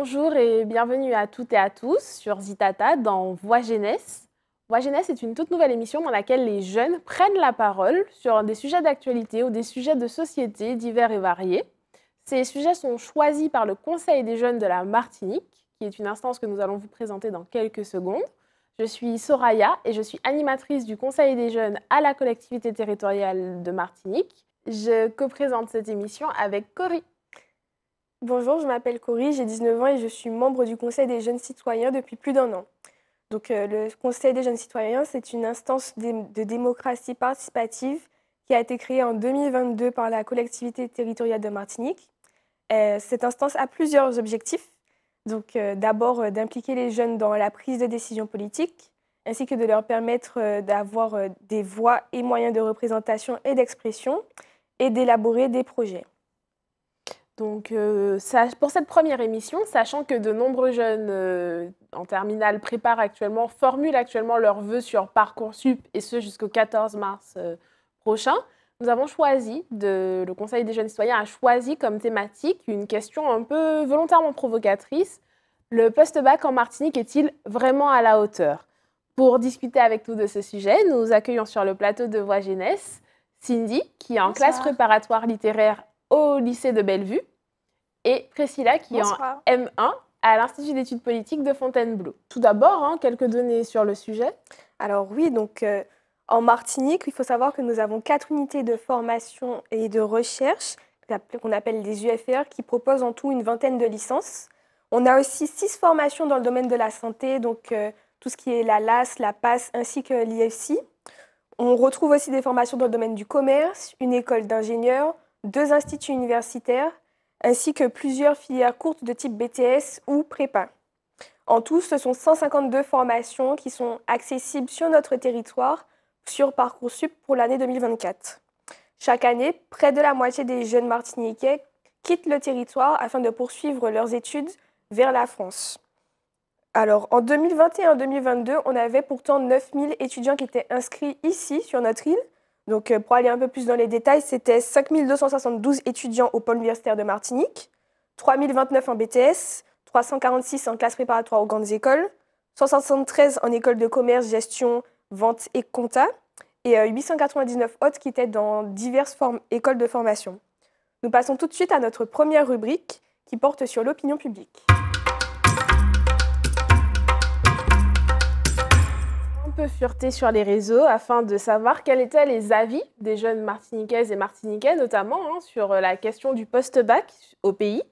Bonjour et bienvenue à toutes et à tous sur Zitata dans Voix Jeunesse. Voix Jeunesse est une toute nouvelle émission dans laquelle les jeunes prennent la parole sur des sujets d'actualité ou des sujets de société divers et variés. Ces sujets sont choisis par le Conseil des jeunes de la Martinique, qui est une instance que nous allons vous présenter dans quelques secondes. Je suis Soraya et je suis animatrice du Conseil des jeunes à la collectivité territoriale de Martinique. Je co-présente cette émission avec Cory. Bonjour, je m'appelle Corrie, j'ai 19 ans et je suis membre du Conseil des jeunes citoyens depuis plus d'un an. Donc, euh, le Conseil des jeunes citoyens, c'est une instance de démocratie participative qui a été créée en 2022 par la collectivité territoriale de Martinique. Euh, cette instance a plusieurs objectifs. Donc, euh, d'abord, d'impliquer les jeunes dans la prise de décision politique, ainsi que de leur permettre d'avoir des voix et moyens de représentation et d'expression, et d'élaborer des projets. Donc, euh, pour cette première émission, sachant que de nombreux jeunes euh, en terminale préparent actuellement, formulent actuellement leurs vœux sur Parcoursup, et ce jusqu'au 14 mars euh, prochain, nous avons choisi, de, le Conseil des jeunes citoyens a choisi comme thématique une question un peu volontairement provocatrice. Le post-bac en Martinique est-il vraiment à la hauteur Pour discuter avec nous de ce sujet, nous accueillons sur le plateau de Voix Jeunesse Cindy, qui est en classe préparatoire littéraire au lycée de Bellevue, et Priscilla qui est en M1 à l'Institut d'études politiques de Fontainebleau. Tout d'abord, hein, quelques données sur le sujet. Alors oui, donc euh, en Martinique, il faut savoir que nous avons quatre unités de formation et de recherche qu'on appelle des UFR e qui proposent en tout une vingtaine de licences. On a aussi six formations dans le domaine de la santé, donc euh, tout ce qui est la LAS, la PAS ainsi que l'IFC. On retrouve aussi des formations dans le domaine du commerce, une école d'ingénieurs, deux instituts universitaires, ainsi que plusieurs filières courtes de type BTS ou prépa. En tout, ce sont 152 formations qui sont accessibles sur notre territoire sur Parcoursup pour l'année 2024. Chaque année, près de la moitié des jeunes martiniquais quittent le territoire afin de poursuivre leurs études vers la France. Alors, en 2021-2022, on avait pourtant 9000 étudiants qui étaient inscrits ici, sur notre île, donc, euh, pour aller un peu plus dans les détails, c'était 5272 étudiants au pôle universitaire de Martinique, 3029 en BTS, 346 en classe préparatoire aux grandes écoles, 173 en école de commerce, gestion, vente et compta, et 899 euh, autres qui étaient dans diverses écoles de formation. Nous passons tout de suite à notre première rubrique qui porte sur l'opinion publique. fureté sur les réseaux afin de savoir quels étaient les avis des jeunes martiniquaises et martiniquais, notamment hein, sur euh, la question du post-bac au pays.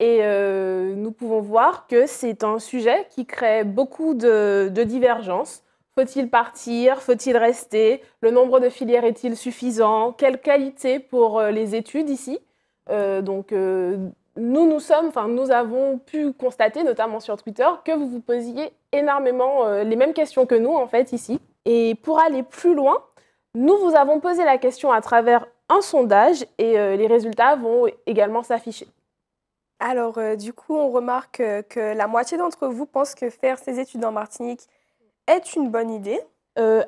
Et euh, nous pouvons voir que c'est un sujet qui crée beaucoup de, divergences. Faut-il partir Faut-il rester Le nombre de filières est-il suffisant Quelle qualité pour euh, les études ici Donc, nous, nous sommes, enfin, nous avons pu constater, notamment sur Twitter, que vous vous posiez énormément euh, les mêmes questions que nous, en fait, ici. Et pour aller plus loin, nous vous avons posé la question à travers un sondage et euh, les résultats vont également s'afficher. Alors, euh, du coup, on remarque que la moitié d'entre vous pense que faire ses études en Martinique est une bonne idée.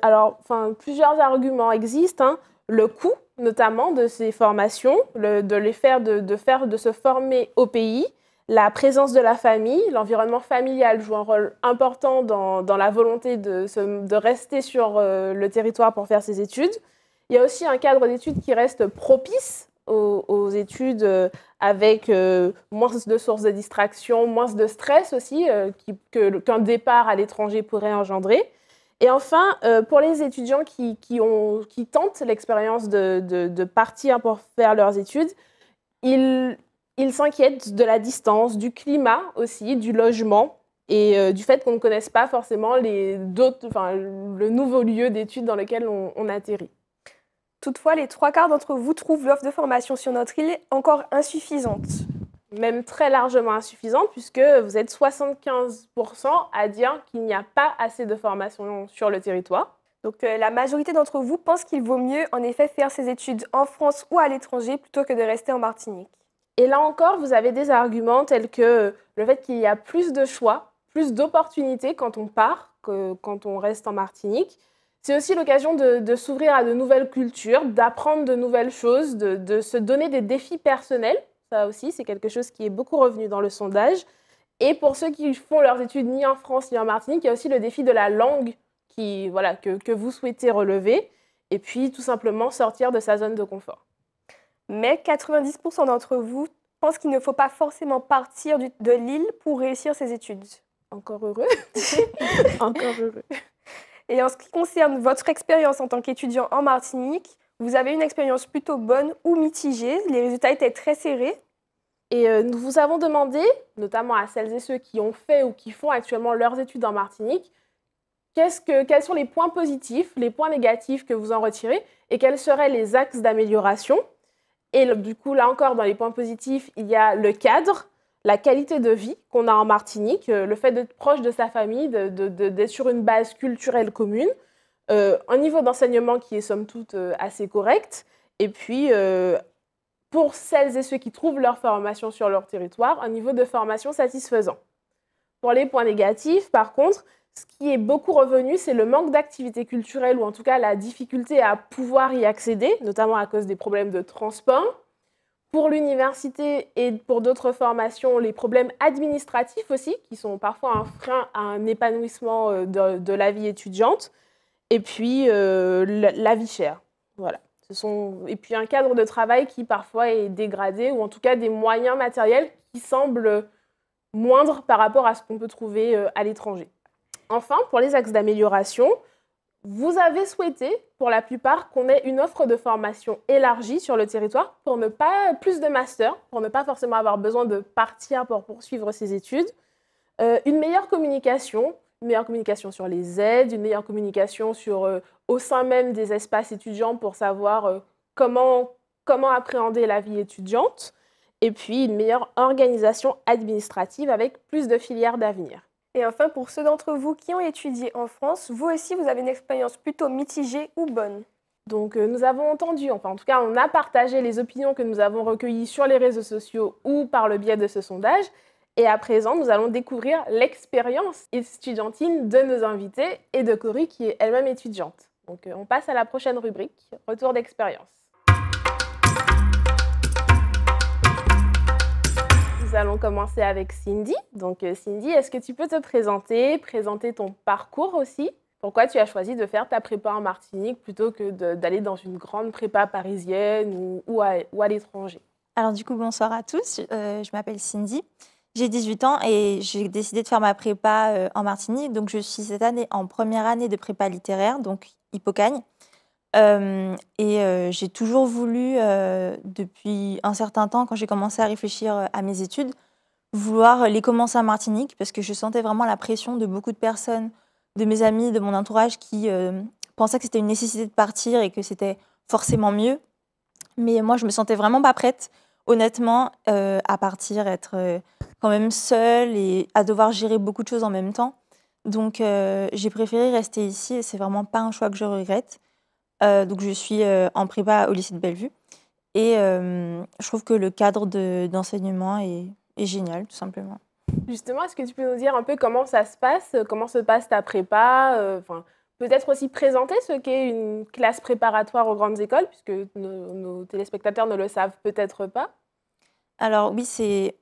alors, plusieurs arguments existent. Hein. Le coût, notamment de ces formations, de les de, se former au pays. La présence de la famille, l'environnement familial joue un rôle important dans, la volonté de, rester sur euh, le territoire pour faire ses études. Il y a aussi un cadre d'études qui reste propice aux, études euh, avec euh, moins de sources de distraction, moins de stress aussi qu'un départ à l'étranger pourrait engendrer. Et enfin, euh, pour les étudiants qui, tentent l'expérience de, partir pour faire leurs études, ils s'inquiètent de la distance, du climat aussi, du logement et euh, du fait qu'on ne connaisse pas forcément les, le nouveau lieu d'études dans lequel on, on atterrit. Toutefois, les trois quarts d'entre vous trouvent l'offre de formation sur notre île encore insuffisante même très largement insuffisante puisque vous êtes 75% à dire qu'il n'y a pas assez de formation sur le territoire. Donc euh, la majorité d'entre vous pense qu'il vaut mieux en effet faire ses études en France ou à l'étranger plutôt que de rester en Martinique. Et là encore, vous avez des arguments tels que le fait qu'il y a plus de choix, plus d'opportunités quand on part que quand on reste en Martinique. C'est aussi l'occasion de, s'ouvrir à de nouvelles cultures, d'apprendre de nouvelles choses, de se donner des défis personnels ça aussi, c'est quelque chose qui est beaucoup revenu dans le sondage. Et pour ceux qui font leurs études ni en France ni en Martinique, il y a aussi le défi de la langue qui, voilà, que, vous souhaitez relever. Et puis, tout simplement, sortir de sa zone de confort. Mais 90% d'entre vous pensent qu'il ne faut pas forcément partir de l'île pour réussir ses études. Encore heureux. Encore heureux. Et en ce qui concerne votre expérience en tant qu'étudiant en Martinique, vous avez une expérience plutôt bonne ou mitigée. Les résultats étaient très serrés. Et euh, nous vous avons demandé, notamment à celles et ceux qui ont fait ou qui font actuellement leurs études en Martinique, quels sont les points positifs, les points négatifs que vous en retirez et quels seraient les axes d'amélioration. Et du coup, là encore, dans les points positifs, il y a le cadre, la qualité de vie qu'on a en Martinique, euh, le fait d'être proche de sa famille, d'être sur une base culturelle commune, euh, un niveau d'enseignement qui est somme toute euh, assez correct. Et puis, euh, pour celles et ceux qui trouvent leur formation sur leur territoire, un niveau de formation satisfaisant. Pour les points négatifs, par contre, ce qui est beaucoup revenu, c'est le manque d'activité culturelle ou en tout cas la difficulté à pouvoir y accéder, notamment à cause des problèmes de transport. Pour l'université et pour d'autres formations, les problèmes administratifs aussi, qui sont parfois un frein à un épanouissement de, de la vie étudiante et puis euh, la, vie chère. Voilà. Et puis un cadre de travail qui parfois est dégradé, ou en tout cas des moyens matériels qui semblent moindres par rapport à ce qu'on peut trouver euh, à l'étranger. Enfin, pour les axes d'amélioration, vous avez souhaité, pour la plupart, qu'on ait une offre de formation élargie sur le territoire pour ne pas plus de master, pour ne pas forcément avoir besoin de partir pour poursuivre ses études, euh, une meilleure communication, meilleure communication sur les aides, une meilleure communication sur, euh, au sein même des espaces étudiants pour savoir euh, comment, comment appréhender la vie étudiante, et puis une meilleure organisation administrative avec plus de filières d'avenir. Et enfin, pour ceux d'entre vous qui ont étudié en France, vous aussi, vous avez une expérience plutôt mitigée ou bonne. Donc euh, nous avons entendu, enfin en tout cas on a partagé les opinions que nous avons recueillies sur les réseaux sociaux ou par le biais de ce sondage, et à présent, nous allons découvrir l'expérience étudiantine de nos invités et de Cory qui est elle-même étudiante. Donc euh, on passe à la prochaine rubrique, retour d'expérience. Nous allons commencer avec Cindy. Donc euh, Cindy, est-ce que tu peux te présenter, présenter ton parcours aussi Pourquoi tu as choisi de faire ta prépa en Martinique plutôt que d'aller dans une grande prépa parisienne ou, ou à, l'étranger Alors du coup, bonsoir à tous. Euh, je m'appelle Cindy. J'ai 18 ans et j'ai décidé de faire ma prépa euh, en Martinique. Donc, je suis cette année en première année de prépa littéraire, donc Hippocagne. Euh, et euh, j'ai toujours voulu, depuis un certain temps, quand j'ai commencé à réfléchir à mes études, vouloir les commencer en Martinique parce que je sentais vraiment la pression de beaucoup de personnes, de mes amis, de mon entourage qui pensaient que c'était une nécessité de partir et que c'était forcément mieux. Mais moi, je me sentais vraiment pas prête honnêtement, euh, à partir, être euh, quand même seule et à devoir gérer beaucoup de choses en même temps. Donc, euh, j'ai préféré rester ici et c'est vraiment pas un choix que je regrette. donc, je suis en prépa au lycée de Bellevue et je trouve que le cadre d'enseignement est, génial, tout simplement. Justement, est-ce que tu peux nous dire un peu comment ça se passe Comment se passe ta prépa peut-être aussi présenter ce qu'est une classe préparatoire aux grandes écoles, puisque nos, téléspectateurs ne le savent peut-être pas Alors oui, c'est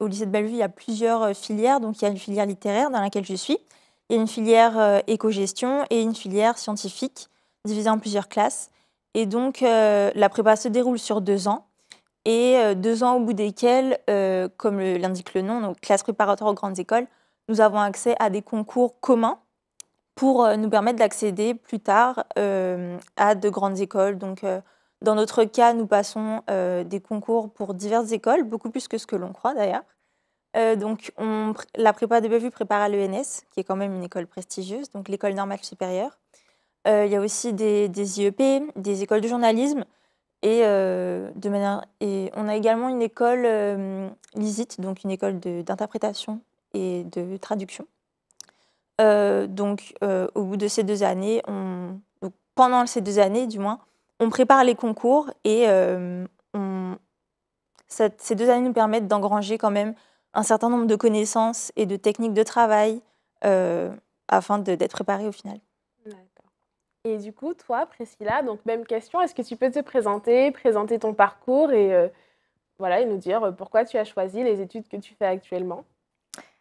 au lycée de Bellevue, il y a plusieurs euh, filières. Donc il y a une filière littéraire dans laquelle je suis, il y a une filière euh, éco-gestion et une filière scientifique divisée en plusieurs classes. Et donc euh, la prépa se déroule sur deux ans. Et deux ans au bout desquels, comme l'indique le nom, donc classe préparatoire aux grandes écoles, nous avons accès à des concours communs pour euh, nous permettre d'accéder plus tard euh, à de grandes écoles. Donc, euh, dans notre cas, nous passons des concours pour diverses écoles, beaucoup plus que ce que l'on croit d'ailleurs. donc, on, la prépa de Bellevue prépare à l'ENS, qui est quand même une école prestigieuse, donc l'école normale supérieure. Il y a aussi des, IEP, des écoles de journalisme, et, de manière, et on a également une école LISIT, donc une école d'interprétation et de traduction. Euh, donc, euh, au bout de ces deux années, on, pendant ces deux années du moins, on prépare les concours et euh, ces deux années nous permettent d'engranger quand même un certain nombre de connaissances et de techniques de travail afin d'être préparé au final. Et du coup, toi, Priscilla, donc même question, est-ce que tu peux te présenter, présenter ton parcours et, voilà, et nous dire pourquoi tu as choisi les études que tu fais actuellement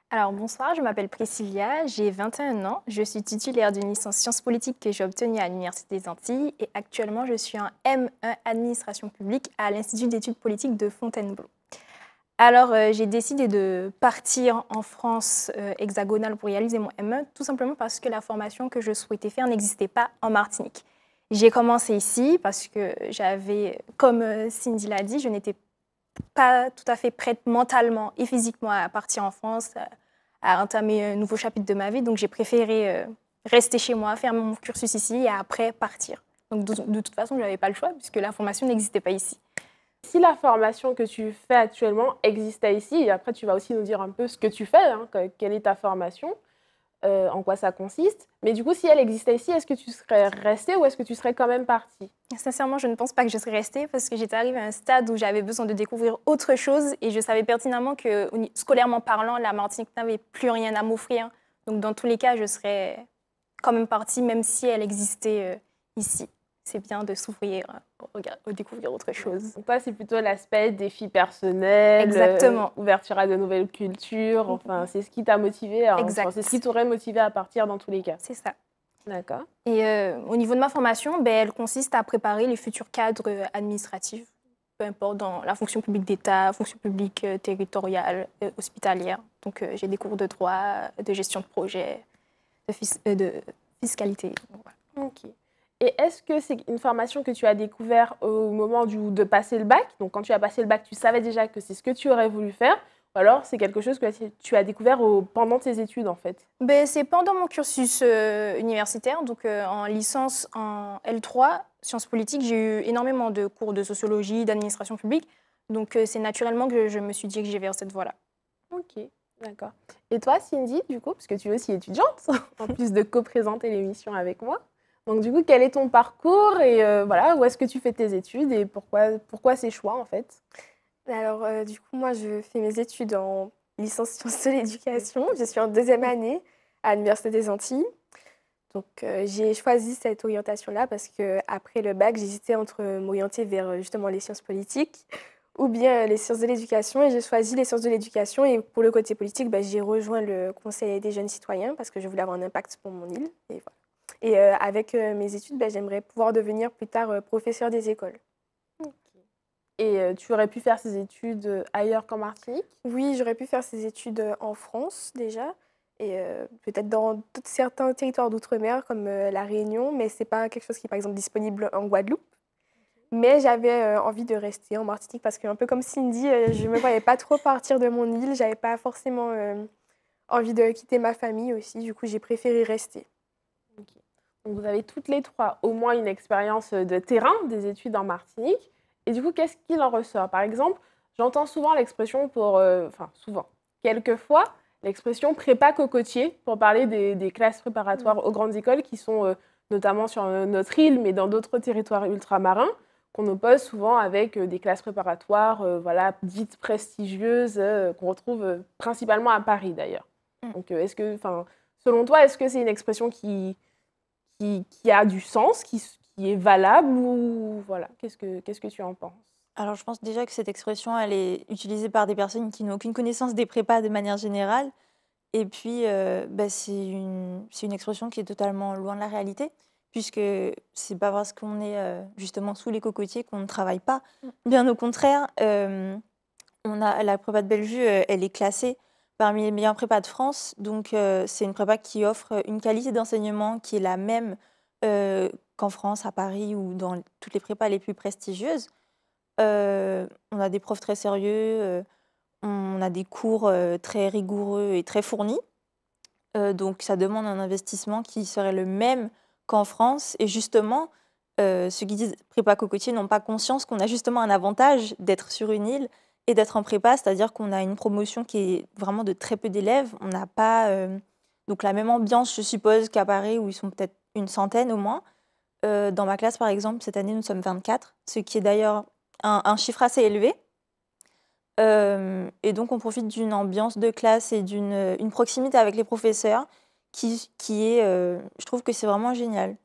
alors bonsoir, je m'appelle Priscilla, j'ai 21 ans, je suis titulaire d'une licence sciences politiques que j'ai obtenue à l'Université des Antilles et actuellement je suis en M1 administration publique à l'Institut d'études politiques de Fontainebleau. Alors euh, j'ai décidé de partir en France euh, hexagonale pour réaliser mon M1 tout simplement parce que la formation que je souhaitais faire n'existait pas en Martinique. J'ai commencé ici parce que j'avais, comme euh, Cindy l'a dit, je n'étais pas tout à fait prête mentalement et physiquement à partir en France, à, entamer un nouveau chapitre de ma vie. Donc j'ai préféré euh, rester chez moi, faire mon cursus ici et après partir. Donc de, toute façon, je n'avais pas le choix puisque la formation n'existait pas ici. Si la formation que tu fais actuellement existait ici, et après tu vas aussi nous dire un peu ce que tu fais, hein, quelle est ta formation, euh, en quoi ça consiste. Mais du coup, si elle existait ici, est-ce que tu serais restée ou est-ce que tu serais quand même partie Sincèrement, je ne pense pas que je serais restée parce que j'étais arrivée à un stade où j'avais besoin de découvrir autre chose et je savais pertinemment que, scolairement parlant, la Martinique n'avait plus rien à m'offrir. Donc, dans tous les cas, je serais quand même partie, même si elle existait euh, ici c'est bien de s'ouvrir, euh, découvrir autre chose. Pour toi, c'est plutôt l'aspect défi personnel, euh, Exactement. ouverture à de nouvelles cultures, mhm. enfin, c'est ce qui t'a motivé, c'est ce qui t'aurait motivé à partir dans tous les cas. C'est ça. D'accord. Et euh, au niveau de ma formation, ben, elle consiste à préparer les futurs cadres administratifs, peu importe, dans la fonction publique d'État, fonction publique territoriale, hospitalière. Donc j'ai des cours de droit, de gestion de projet, de, de fiscalité. Ok. Et est-ce que c'est une formation que tu as découvert au moment du, de passer le bac Donc quand tu as passé le bac, tu savais déjà que c'est ce que tu aurais voulu faire ou alors c'est quelque chose que tu as découvert pendant tes études en fait ben, C'est pendant mon cursus euh, universitaire, donc euh, en licence en L3, sciences politiques, j'ai eu énormément de cours de sociologie, d'administration publique. Donc euh, c'est naturellement que je me suis dit que j'ai vers cette voie-là. Ok, d'accord. Et toi Cindy, du coup, parce que tu es aussi étudiante, en plus de co-présenter l'émission avec moi donc du coup, quel est ton parcours et euh, voilà, où est-ce que tu fais tes études et pourquoi, pourquoi ces choix en fait Alors euh, du coup, moi je fais mes études en licence sciences de l'éducation. Je suis en deuxième année à l'Université des Antilles. Donc euh, j'ai choisi cette orientation-là parce que après le bac, j'hésitais entre m'orienter vers justement les sciences politiques ou bien les sciences de l'éducation et j'ai choisi les sciences de l'éducation et pour le côté politique, bah, j'ai rejoint le Conseil des jeunes citoyens parce que je voulais avoir un impact pour mon île et voilà. Et euh, avec euh, mes études, ben, j'aimerais pouvoir devenir plus tard euh, professeur des écoles. Et tu aurais pu faire ces études ailleurs qu'en Martinique Oui, j'aurais pu faire ces études en France déjà, et peut-être dans certains territoires d'outre-mer comme la Réunion, mais ce n'est pas quelque chose qui est par exemple disponible en Guadeloupe. Mais j'avais envie de rester en Martinique parce que, un peu comme Cindy, je ne me voyais pas trop partir de mon île, j'avais pas forcément envie de quitter ma famille aussi, du coup j'ai préféré rester. Vous avez toutes les trois au moins une expérience euh, de terrain, des études en Martinique. Et du coup, qu'est-ce qu'il en ressort Par exemple, j'entends souvent l'expression pour, euh, enfin souvent, quelquefois, l'expression prépa cocotier pour parler des, classes préparatoires aux grandes écoles qui sont euh, notamment sur notre île, mais dans d'autres territoires ultramarins, qu'on oppose souvent avec des classes préparatoires voilà, dites prestigieuses, qu'on retrouve principalement à Paris d'ailleurs. Mm. Donc, est-ce que, enfin, selon toi, est-ce que c'est une expression qui, qui, a du sens, qui, qui est valable ou voilà. Qu'est-ce que qu'est-ce que tu en penses Alors je pense déjà que cette expression elle est utilisée par des personnes qui n'ont aucune connaissance des prépas de manière générale. Et puis euh, bah, c'est une c'est une expression qui est totalement loin de la réalité puisque c'est pas parce qu'on est euh, justement sous les cocotiers qu'on ne travaille pas. Mm. Bien au contraire, euh, on a la prépa de Bellevue, elle est classée parmi les meilleures prépas de France. Donc, euh, c'est une prépa qui offre une qualité d'enseignement qui est la même euh, qu'en France, à Paris ou dans toutes les prépas les plus prestigieuses. Euh, on a des profs très sérieux, on a des cours très rigoureux et très fournis. donc, ça demande un investissement qui serait le même qu'en France. Et justement, ceux qui disent prépa cocotier n'ont pas conscience qu'on a justement un avantage d'être sur une île et d'être en prépa, c'est-à-dire qu'on a une promotion qui est vraiment de très peu d'élèves. On n'a pas euh, donc la même ambiance, je suppose, qu'à Paris, où ils sont peut-être une centaine au moins. Euh, dans ma classe, par exemple, cette année, nous sommes 24, ce qui est d'ailleurs un, chiffre assez élevé. Euh, et donc, on profite d'une ambiance de classe et d'une proximité avec les professeurs qui, qui est, je trouve que c'est vraiment génial.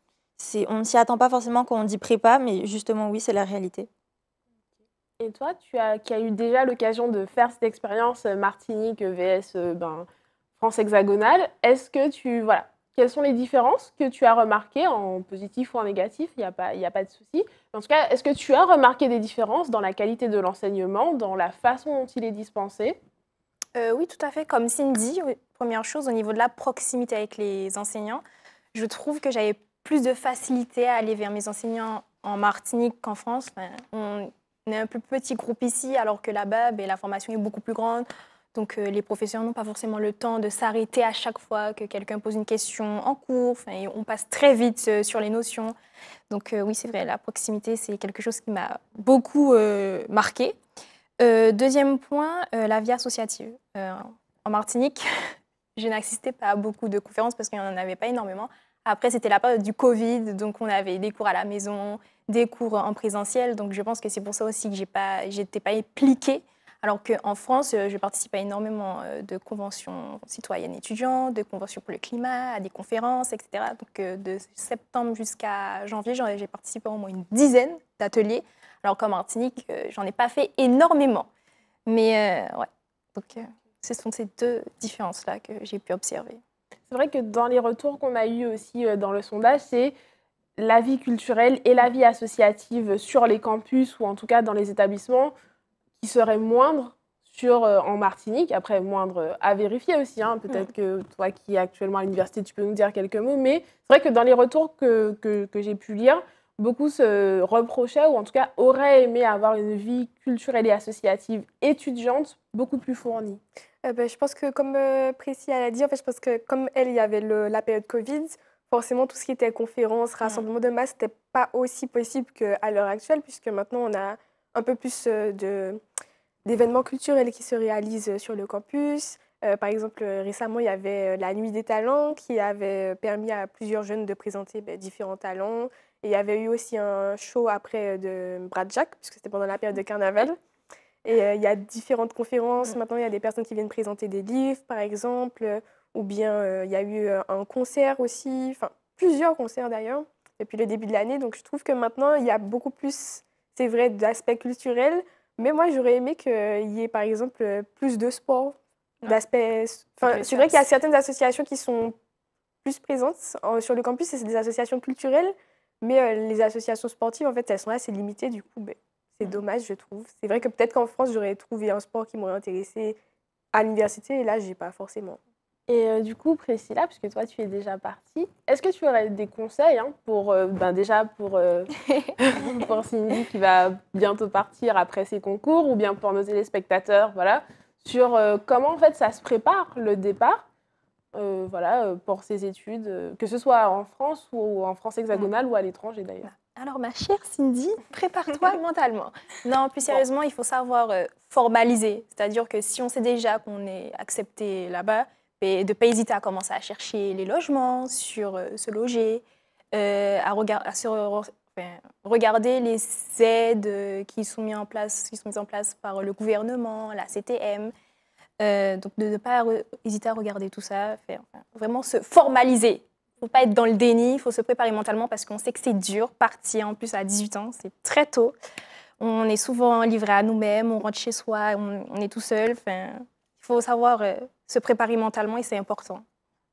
On ne s'y attend pas forcément quand on dit prépa, mais justement, oui, c'est la réalité. Et toi, tu as, qui as eu déjà l'occasion de faire cette expérience euh, Martinique euh, vs euh, ben, France hexagonale, est-ce que tu voilà, quelles sont les différences que tu as remarquées en positif ou en négatif Il n'y a, pas, y a pas de souci. En tout cas, est-ce que tu as remarqué des différences dans la qualité de l'enseignement, dans la façon dont il est dispensé Oui, tout à fait. Comme Cindy, première chose, au niveau de la proximité avec les enseignants, je trouve que j'avais plus de facilité à aller vers mes enseignants en Martinique qu'en France on est un peu petit groupe ici, alors que là-bas, la formation est beaucoup plus grande. Donc euh, les professeurs n'ont pas forcément le temps de s'arrêter à chaque fois que quelqu'un pose une question en cours. on passe très vite euh, sur les notions. Donc euh, oui, c'est vrai, la proximité, c'est quelque chose qui m'a beaucoup marqué. deuxième point, la vie associative. en Martinique, je n'assistais pas à beaucoup de conférences parce qu'il n'y en avait pas énormément. Après, c'était la période du Covid, donc on avait des cours à la maison, des cours en présentiel. Donc je pense que c'est pour ça aussi que je n'étais pas, pas impliquée. Alors qu'en France, euh, je participe à énormément euh, de conventions citoyennes étudiantes, de conventions pour le climat, à des conférences, etc. Donc euh, de septembre jusqu'à janvier, j'ai participé à au moins une dizaine d'ateliers. Alors qu'en Martinique, j'en ai pas fait énormément. Mais ouais, donc ce sont ces deux différences-là que j'ai pu observer. C'est vrai que dans les retours qu'on a eus aussi dans le sondage, c'est la vie culturelle et la vie associative sur les campus ou en tout cas dans les établissements qui seraient moindres sur, euh, en Martinique. Après, moindre à vérifier aussi. Hein. Peut-être que toi qui es actuellement à l'université, tu peux nous dire quelques mots. Mais c'est vrai que dans les retours que, j'ai pu lire, beaucoup se reprochaient ou en tout cas auraient aimé avoir une vie culturelle et associative étudiante beaucoup plus fournie. Eh ben, je pense que comme euh, Priscilla a dit, en fait, je pense que comme elle, il y avait le, la période Covid forcément, tout ce qui était conférence, mm. rassemblement de masse, n'était pas aussi possible qu'à l'heure actuelle, puisque maintenant, on a un peu plus euh, d'événements culturels qui se réalisent euh, sur le campus. Euh, par exemple, récemment, il y avait la Nuit des Talents qui avait permis à plusieurs jeunes de présenter ben, différents talents. Et il y avait eu aussi un show après de Brad Jack, puisque c'était pendant la période de carnaval. Et il y a différentes conférences. Mm. Maintenant, il y a des personnes qui viennent présenter des livres, par exemple ou bien euh, il y a eu euh, un concert aussi, enfin plusieurs concerts d'ailleurs, depuis le début de l'année. Donc je trouve que maintenant, il y a beaucoup plus, c'est vrai, d'aspects culturels, mais moi j'aurais aimé qu'il y ait par exemple euh, plus de sport, ah. Enfin, c'est vrai qu'il y a certaines associations qui sont plus présentes sur le campus, et c'est des associations culturelles, mais les associations sportives, en fait, elles sont assez limitées, du coup, ben, c'est dommage, je trouve. C'est vrai que peut-être qu'en France, j'aurais trouvé un sport qui m'aurait intéressé à l'université, et là, j'ai pas forcément. Et euh, du coup, Priscilla, puisque toi, tu es déjà partie, est-ce que tu aurais des conseils hein, pour, euh, ben déjà euh, pour, Cindy qui va bientôt partir après ses concours, ou bien pour nos téléspectateurs, voilà, sur comment en fait ça se prépare le départ, voilà, pour ses études, que ce soit en France ou en France hexagonale ou à l'étranger d'ailleurs. Alors ma chère Cindy, prépare-toi mentalement. Non, plus sérieusement, il faut savoir formaliser, c'est-à-dire que si on sait déjà qu'on est accepté là-bas, de ne pas hésiter à commencer à chercher les logements, sur euh, se loger, euh, à, regarder les aides euh, qui sont, mises en place, qui sont mises en place par le gouvernement, la CTM. donc de ne pas hésiter à regarder tout ça, faire, vraiment se formaliser. Il ne faut pas être dans le déni, il faut se préparer mentalement parce qu'on sait que c'est dur, partir en plus à 18 ans, c'est très tôt. On est souvent livré à nous-mêmes, on rentre chez soi, on, est tout seul. il faut savoir se préparer mentalement et c'est important.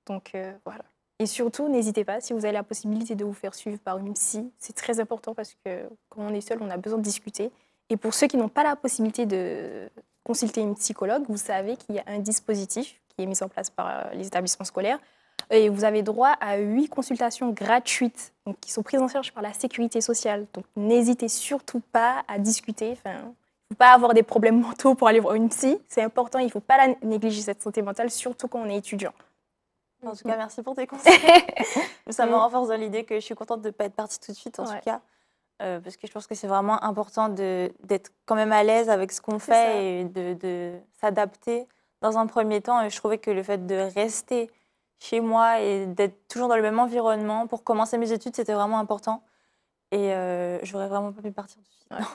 Donc euh, voilà. Et surtout, n'hésitez pas, si vous avez la possibilité de vous faire suivre par une psy, c'est très important parce que quand on est seul, on a besoin de discuter. Et pour ceux qui n'ont pas la possibilité de consulter une psychologue, vous savez qu'il y a un dispositif qui est mis en place par euh, les établissements scolaires. Et vous avez droit à huit consultations gratuites donc, qui sont prises en charge par la sécurité sociale. Donc n'hésitez surtout pas à discuter. Enfin, pas avoir des problèmes mentaux pour aller voir une psy. C'est important, il ne faut pas la négliger, cette santé mentale, surtout quand on est étudiant. En tout cas, merci pour tes conseils. ça me renforce dans l'idée que je suis contente de ne pas être partie tout de suite, en tout cas. Euh, parce que je pense que c'est vraiment important d'être quand même à l'aise avec ce qu'on fait et de, de s'adapter. Dans un premier temps, je trouvais que le fait de rester chez moi et d'être toujours dans le même environnement pour commencer mes études, c'était vraiment important. Et euh, je n'aurais vraiment pas pu partir dessus.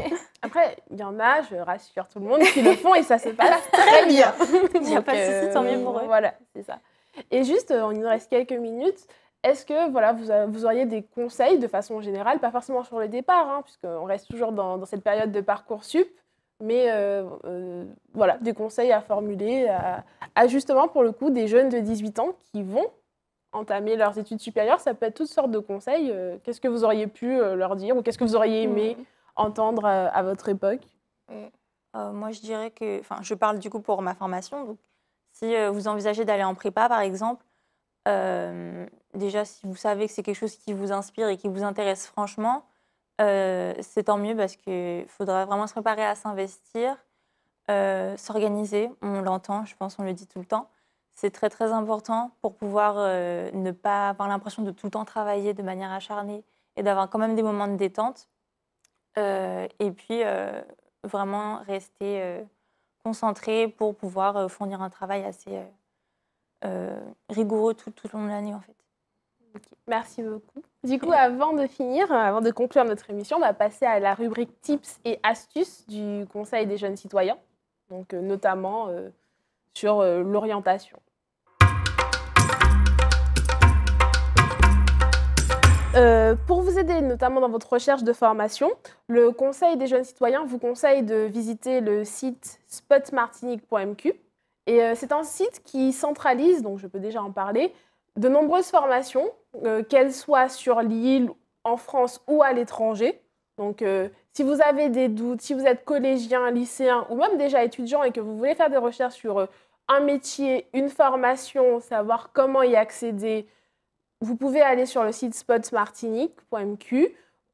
Après, il y en a, je rassure tout le monde, qui le font et ça se passe très bien. Il n'y a pas de souci, tant mieux pour eux. Voilà, c'est ça. Et juste, euh, on il nous reste quelques minutes. Est-ce que voilà, vous, auriez des conseils de façon générale, pas forcément sur le départ, hein, puisqu'on reste toujours dans, cette période de parcours sup, mais euh, voilà, des conseils à formuler, à justement pour le coup des jeunes de 18 ans qui vont entamer leurs études supérieures, ça peut être toutes sortes de conseils. Euh, qu'est-ce que vous auriez pu euh, leur dire ou qu'est-ce que vous auriez mm. aimé entendre à, votre époque mm. euh, moi, je dirais que, enfin, je parle du coup pour ma formation. Donc, si vous envisagez d'aller en prépa, par exemple, déjà, si vous savez que c'est quelque chose qui vous inspire et qui vous intéresse franchement, c'est tant mieux parce qu'il faudra vraiment se préparer à s'investir, s'organiser. On l'entend, je pense, on le dit tout le temps. C'est très très important pour pouvoir euh, ne pas avoir l'impression de tout le temps travailler de manière acharnée et d'avoir quand même des moments de détente. Euh, et puis euh, vraiment rester concentré pour pouvoir fournir un travail assez rigoureux tout, tout au long de l'année en fait. Merci beaucoup. Du coup, avant de finir, avant de conclure notre émission, on va passer à la rubrique tips et astuces du Conseil des jeunes citoyens, donc notamment sur l'orientation. Euh, pour vous aider notamment dans votre recherche de formation, le Conseil des jeunes citoyens vous conseille de visiter le site spotmartinique.mq. Et euh, c'est un site qui centralise, donc je peux déjà en parler, de nombreuses formations, euh, qu'elles soient sur l'île, en France ou à l'étranger. Donc si vous avez des doutes, si vous êtes collégien, lycéen ou même déjà étudiant et que vous voulez faire des recherches sur un métier, une formation, savoir comment y accéder, vous pouvez aller sur le site spotsmartinique.mq.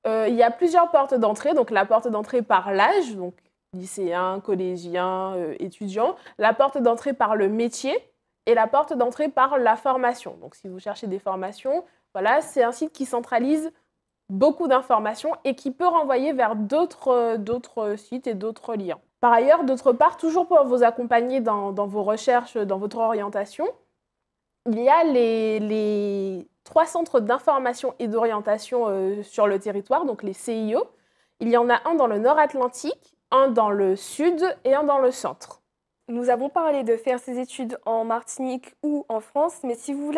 Euh, il y a plusieurs portes d'entrée, donc la porte d'entrée par l'âge, donc lycéen, collégien, euh, étudiant, la porte d'entrée par le métier et la porte d'entrée par la formation. Donc si vous cherchez des formations, voilà, c'est un site qui centralise beaucoup d'informations et qui peut renvoyer vers d'autres euh, sites et d'autres liens. Par ailleurs, d'autre part, toujours pour vous accompagner dans, vos recherches, dans votre orientation, il y a les trois centres d'information et d'orientation euh, sur le territoire, donc les CIO. Il y en a un dans le nord Atlantique, un dans le sud et un dans le centre. Nous avons parlé de faire ses études en Martinique ou en France, mais si vous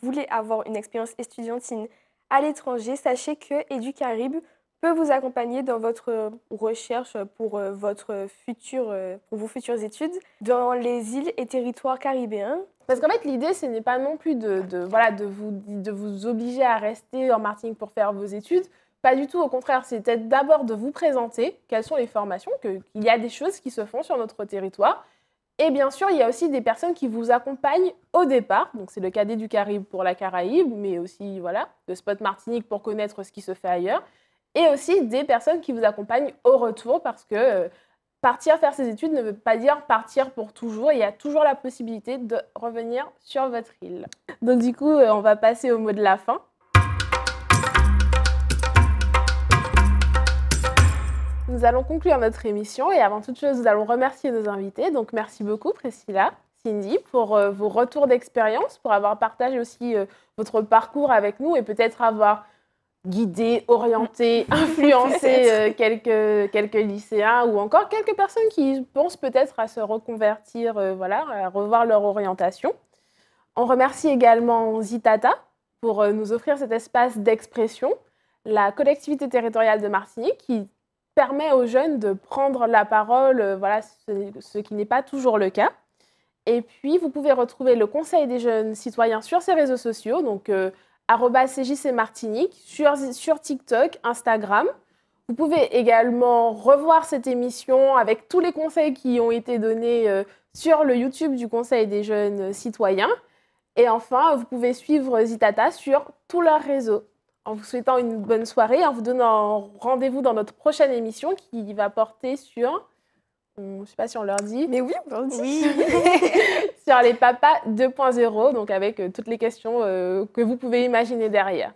voulez avoir une expérience estudiantine à l'étranger, sachez que EduCarib peut vous accompagner dans votre recherche pour, euh, votre futur, euh, pour vos futures études dans les îles et territoires caribéens, parce qu'en fait, l'idée, ce n'est pas non plus de, voilà, de, vous, de vous obliger à rester en Martinique pour faire vos études. Pas du tout, au contraire, c'est peut-être d'abord de vous présenter quelles sont les formations, qu'il y a des choses qui se font sur notre territoire. Et bien sûr, il y a aussi des personnes qui vous accompagnent au départ. Donc, c'est le cadet du Caribe pour la Caraïbe, mais aussi voilà, le Spot Martinique pour connaître ce qui se fait ailleurs. Et aussi des personnes qui vous accompagnent au retour parce que euh, partir faire ses études ne veut pas dire partir pour toujours. Il y a toujours la possibilité de revenir sur votre île. Donc du coup, euh, on va passer au mot de la fin. Nous allons conclure notre émission et avant toute chose, nous allons remercier nos invités. Donc merci beaucoup Priscilla, Cindy pour euh, vos retours d'expérience, pour avoir partagé aussi euh, votre parcours avec nous et peut-être avoir guider, orienter, influencer euh, quelques, quelques lycéens ou encore quelques personnes qui pensent peut-être à se reconvertir, euh, voilà, à revoir leur orientation. On remercie également Zitata pour euh, nous offrir cet espace d'expression, la collectivité territoriale de Martinique qui permet aux jeunes de prendre la parole, voilà, ce, ce qui n'est pas toujours le cas. Et puis, vous pouvez retrouver le Conseil des jeunes citoyens sur ses réseaux sociaux, donc et Martinique, sur, sur TikTok, Instagram. Vous pouvez également revoir cette émission avec tous les conseils qui ont été donnés euh, sur le YouTube du Conseil des jeunes citoyens. Et enfin, vous pouvez suivre Zitata sur tous leurs réseaux. En vous souhaitant une bonne soirée, en vous donnant rendez-vous dans notre prochaine émission qui va porter sur je ne sais pas si on leur dit. Mais oui, on leur dit. sur les papas 2.0, donc avec euh, toutes les questions euh, que vous pouvez imaginer derrière.